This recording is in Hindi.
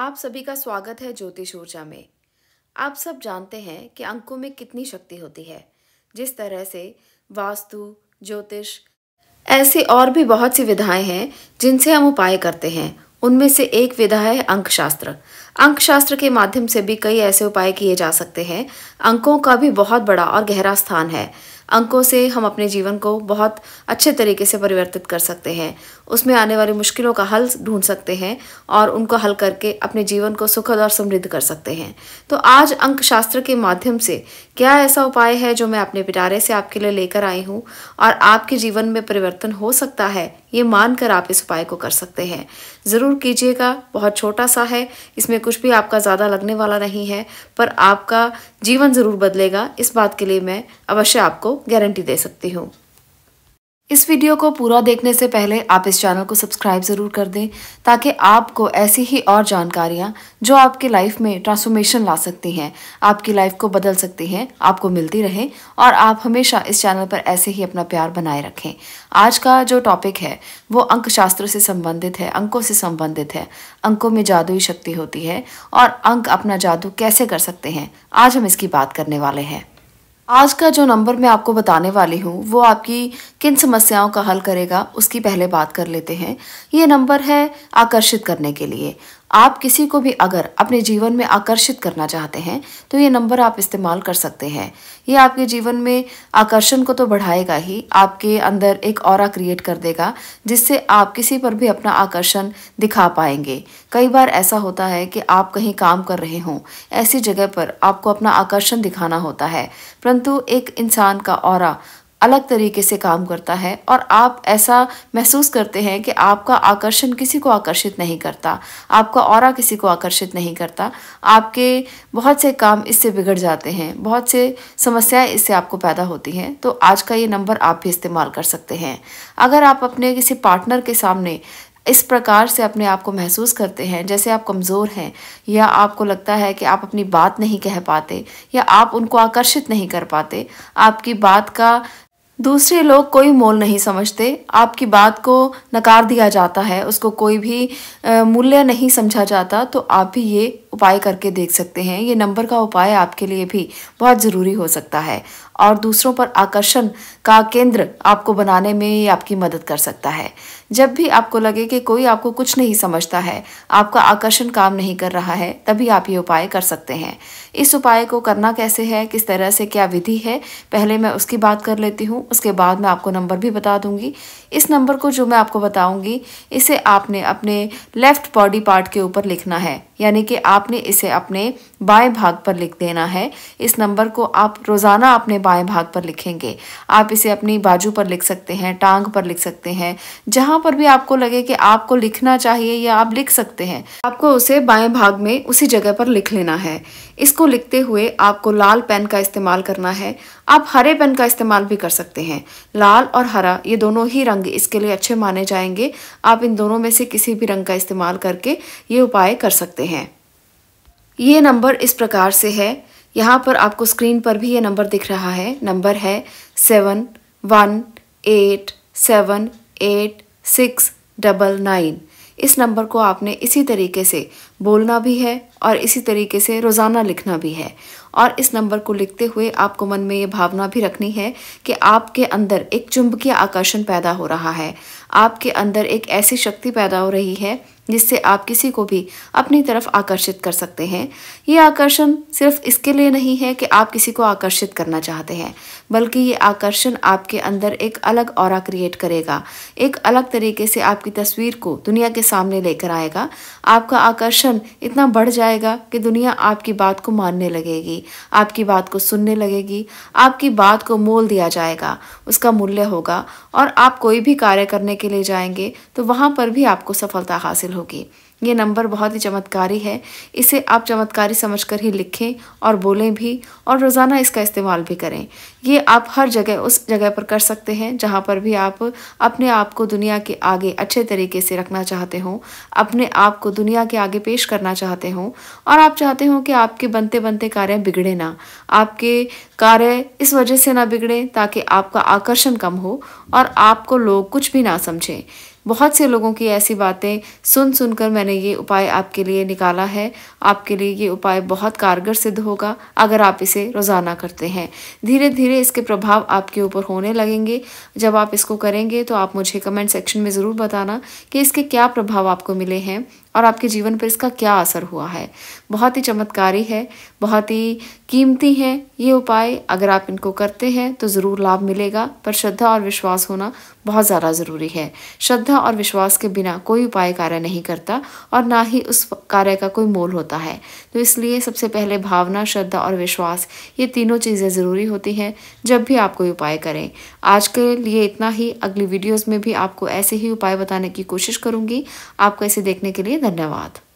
आप सभी का स्वागत है ज्योतिष ऊर्जा में आप सब जानते हैं कि अंकों में कितनी शक्ति होती है जिस तरह से वास्तु ज्योतिष ऐसी और भी बहुत सी विधाएं हैं जिनसे हम उपाय करते हैं उनमें से एक विधा है अंकशास्त्र अंकशास्त्र के माध्यम से भी कई ऐसे उपाय किए जा सकते हैं अंकों का भी बहुत बड़ा और गहरा स्थान है अंकों से हम अपने जीवन को बहुत अच्छे तरीके से परिवर्तित कर सकते हैं उसमें आने वाली मुश्किलों का हल ढूंढ सकते हैं और उनको हल करके अपने जीवन को सुखद और समृद्ध कर सकते हैं तो आज अंक शास्त्र के माध्यम से क्या ऐसा उपाय है जो मैं अपने पिटारे से आपके लिए लेकर आई हूँ और आपके जीवन में परिवर्तन हो सकता है ये मानकर आप इस उपाय को कर सकते हैं ज़रूर कीजिएगा बहुत छोटा सा है इसमें कुछ भी आपका ज़्यादा लगने वाला नहीं है पर आपका जीवन ज़रूर बदलेगा इस बात के लिए मैं अवश्य आपको गारंटी दे सकती हूँ इस वीडियो को पूरा देखने से पहले आप इस चैनल को सब्सक्राइब ज़रूर कर दें ताकि आपको ऐसी ही और जानकारियाँ जो आपके लाइफ में ट्रांसफॉर्मेशन ला सकती हैं आपकी लाइफ को बदल सकती हैं आपको मिलती रहे और आप हमेशा इस चैनल पर ऐसे ही अपना प्यार बनाए रखें आज का जो टॉपिक है वो अंक शास्त्र से संबंधित है अंकों से संबंधित है अंकों में जादुई शक्ति होती है और अंक अपना जादू कैसे कर सकते हैं आज हम इसकी बात करने वाले हैं आज का जो नंबर मैं आपको बताने वाली हूँ वो आपकी किन समस्याओं का हल करेगा उसकी पहले बात कर लेते हैं ये नंबर है आकर्षित करने के लिए आप किसी को भी अगर अपने जीवन में आकर्षित करना चाहते हैं तो ये नंबर आप इस्तेमाल कर सकते हैं ये आपके जीवन में आकर्षण को तो बढ़ाएगा ही आपके अंदर एक और क्रिएट कर देगा जिससे आप किसी पर भी अपना आकर्षण दिखा पाएंगे कई बार ऐसा होता है कि आप कहीं काम कर रहे हों ऐसी जगह पर आपको अपना आकर्षण दिखाना होता है परंतु एक इंसान का और अलग तरीके से काम करता है और आप ऐसा महसूस करते हैं कि आपका आकर्षण किसी को आकर्षित नहीं करता आपका और किसी को आकर्षित नहीं करता आपके बहुत से काम इससे बिगड़ जाते हैं बहुत से समस्याएं इससे आपको पैदा होती हैं तो आज का ये नंबर आप भी इस्तेमाल कर सकते हैं अगर आप अपने किसी पार्टनर के सामने इस प्रकार से अपने आप को महसूस करते हैं जैसे आप कमज़ोर हैं या आपको लगता है कि आप अपनी बात नहीं कह पाते या आप उनको आकर्षित नहीं कर पाते आपकी बात का दूसरे लोग कोई मोल नहीं समझते आपकी बात को नकार दिया जाता है उसको कोई भी मूल्य नहीं समझा जाता तो आप भी ये उपाय करके देख सकते हैं ये नंबर का उपाय आपके लिए भी बहुत ज़रूरी हो सकता है और दूसरों पर आकर्षण का केंद्र आपको बनाने में आपकी मदद कर सकता है जब भी आपको लगे कि कोई आपको कुछ नहीं समझता है आपका आकर्षण काम नहीं कर रहा है तभी आप ये उपाय कर सकते हैं इस उपाय को करना कैसे है किस तरह से क्या विधि है पहले मैं उसकी बात कर लेती हूँ उसके बाद मैं आपको नंबर भी बता दूंगी इस नंबर को जो मैं आपको बताऊंगी इसे आपने अपने लेफ्ट बॉडी पार्ट के ऊपर लिखना है यानी कि आपने इसे अपने बाएं भाग पर लिख देना है इस नंबर को आप रोज़ाना अपने बाएं भाग पर लिखेंगे आप इसे अपनी बाजू पर लिख सकते हैं टांग पर लिख सकते हैं जहां पर भी आपको लगे कि आपको लिखना चाहिए या आप लिख सकते हैं आपको उसे बाएं भाग में उसी जगह पर लिख लेना है इसको लिखते हुए आपको लाल पेन का इस्तेमाल करना है आप हरे पेन का इस्तेमाल भी कर सकते हैं लाल और हरा ये दोनों ही रंग इसके लिए अच्छे माने जाएंगे आप इन दोनों में से किसी भी रंग का इस्तेमाल करके ये उपाय कर सकते हैं ये नंबर इस प्रकार से है यहाँ पर आपको स्क्रीन पर भी ये नंबर दिख रहा है नंबर है seven one eight seven eight six double nine इस नंबर को आपने इसी तरीके से बोलना भी है और इसी तरीके से रोज़ाना लिखना भी है और इस नंबर को लिखते हुए आपको मन में ये भावना भी रखनी है कि आपके अंदर एक चुंबकीय आकर्षण पैदा हो रहा है आपके अंदर एक ऐसी शक्ति पैदा हो रही है जिससे आप किसी को भी अपनी तरफ आकर्षित कर सकते हैं ये आकर्षण सिर्फ इसके लिए नहीं है कि आप किसी को आकर्षित करना चाहते हैं बल्कि ये आकर्षण आपके अंदर एक अलग और क्रिएट करेगा एक अलग तरीके से आपकी तस्वीर को दुनिया के सामने लेकर आएगा आपका आकर्षण एक्शन इतना बढ़ जाएगा कि दुनिया आपकी बात को मानने लगेगी आपकी बात को सुनने लगेगी आपकी बात को मोल दिया जाएगा उसका मूल्य होगा और आप कोई भी कार्य करने के लिए जाएंगे तो वहाँ पर भी आपको सफलता हासिल होगी ये नंबर बहुत ही चमत्कारी है इसे आप चमत्कारी समझकर ही लिखें और बोलें भी और रोज़ाना इसका इस्तेमाल भी करें ये आप हर जगह उस जगह पर कर सकते हैं जहाँ पर भी आप अपने आप को दुनिया के आगे अच्छे तरीके से रखना चाहते हों अपने आप को दुनिया के आगे पेश करना चाहते हों और आप चाहते हों कि आपके बनते बनते कार्य बिगड़े ना आपके कार्य इस वजह से ना बिगड़े ताकि आपका आकर्षण कम हो और आपको लोग कुछ भी ना समझें बहुत से लोगों की ऐसी बातें सुन सुनकर मैंने ये उपाय आपके लिए निकाला है आपके लिए ये उपाय बहुत कारगर सिद्ध होगा अगर आप इसे रोज़ाना करते हैं धीरे धीरे इसके प्रभाव आपके ऊपर होने लगेंगे जब आप इसको करेंगे तो आप मुझे कमेंट सेक्शन में ज़रूर बताना कि इसके क्या प्रभाव आपको मिले हैं और आपके जीवन पर इसका क्या असर हुआ है बहुत ही चमत्कारी है बहुत ही कीमती है ये उपाय अगर आप इनको करते हैं तो ज़रूर लाभ मिलेगा पर श्रद्धा और विश्वास होना बहुत ज़्यादा ज़रूरी है श्रद्धा और विश्वास के बिना कोई उपाय कार्य नहीं करता और ना ही उस कार्य का कोई मोल होता है तो इसलिए सबसे पहले भावना श्रद्धा और विश्वास ये तीनों चीज़ें ज़रूरी होती हैं जब भी आप कोई उपाय करें आज के लिए इतना ही अगली वीडियोज़ में भी आपको ऐसे ही उपाय बताने की कोशिश करूँगी आपको इसे देखने के लिए धन्यवाद